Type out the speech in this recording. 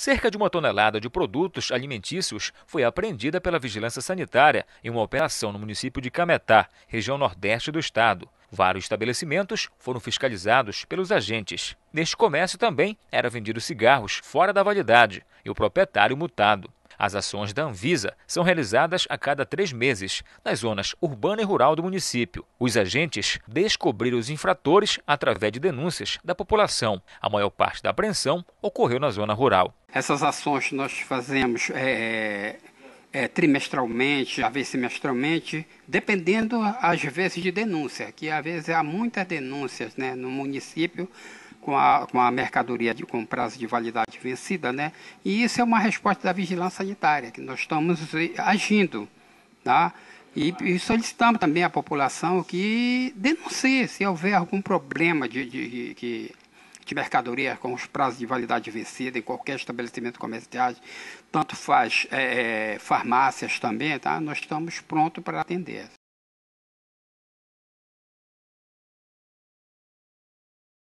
Cerca de uma tonelada de produtos alimentícios foi apreendida pela Vigilância Sanitária em uma operação no município de Cametá, região nordeste do estado. Vários estabelecimentos foram fiscalizados pelos agentes. Neste comércio também era vendido cigarros fora da validade e o proprietário mutado. As ações da Anvisa são realizadas a cada três meses nas zonas urbana e rural do município. Os agentes descobriram os infratores através de denúncias da população. A maior parte da apreensão ocorreu na zona rural. Essas ações nós fazemos é, é, é, trimestralmente, às vezes semestralmente, dependendo às vezes de denúncia, que às vezes há muitas denúncias né, no município com a, com a mercadoria de, com prazo de validade vencida, né? E isso é uma resposta da vigilância sanitária, que nós estamos eh, agindo, tá? E, e solicitamos também à população que denuncie se houver algum problema de, de, de, de mercadoria com os prazos de validade vencida em qualquer estabelecimento comercial, tanto faz é, farmácias também, tá? Nós estamos prontos para atender.